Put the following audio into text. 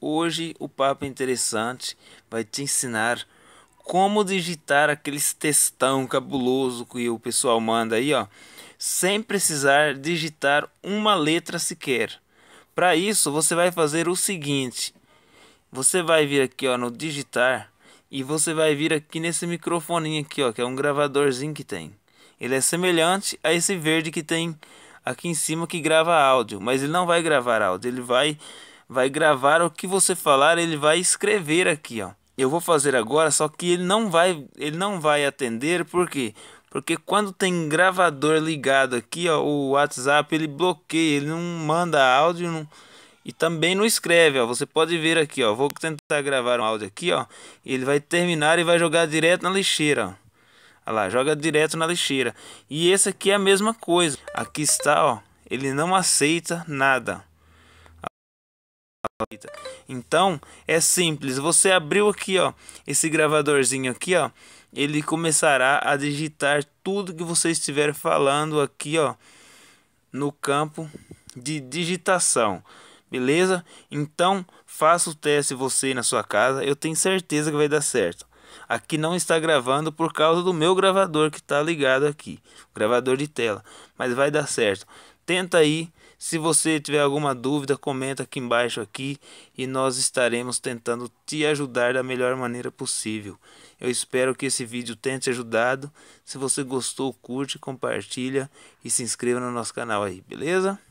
Hoje o papo é interessante vai te ensinar como digitar aqueles textão cabuloso que o pessoal manda aí, ó, sem precisar digitar uma letra sequer. Para isso, você vai fazer o seguinte: você vai vir aqui, ó, no digitar e você vai vir aqui nesse microfoninho aqui, ó, que é um gravadorzinho que tem. Ele é semelhante a esse verde que tem aqui em cima que grava áudio, mas ele não vai gravar áudio, ele vai vai gravar o que você falar, ele vai escrever aqui, ó. Eu vou fazer agora, só que ele não vai, ele não vai atender, por quê? Porque quando tem gravador ligado aqui, ó, o WhatsApp ele bloqueia, ele não manda áudio não... e também não escreve, ó. Você pode ver aqui, ó. Vou tentar gravar um áudio aqui, ó. Ele vai terminar e vai jogar direto na lixeira, ó. Olha lá, joga direto na lixeira. E esse aqui é a mesma coisa. Aqui está, ó. Ele não aceita nada. Então, então, é simples. Você abriu aqui, ó, esse gravadorzinho aqui, ó, ele começará a digitar tudo que você estiver falando aqui, ó, no campo de digitação. Beleza? Então, faça o teste você na sua casa, eu tenho certeza que vai dar certo. Aqui não está gravando por causa do meu gravador que está ligado aqui, gravador de tela, mas vai dar certo. Tenta aí. Se você tiver alguma dúvida, comenta aqui embaixo aqui e nós estaremos tentando te ajudar da melhor maneira possível. Eu espero que esse vídeo tenha te ajudado. Se você gostou, curte, compartilha e se inscreva no nosso canal aí, beleza?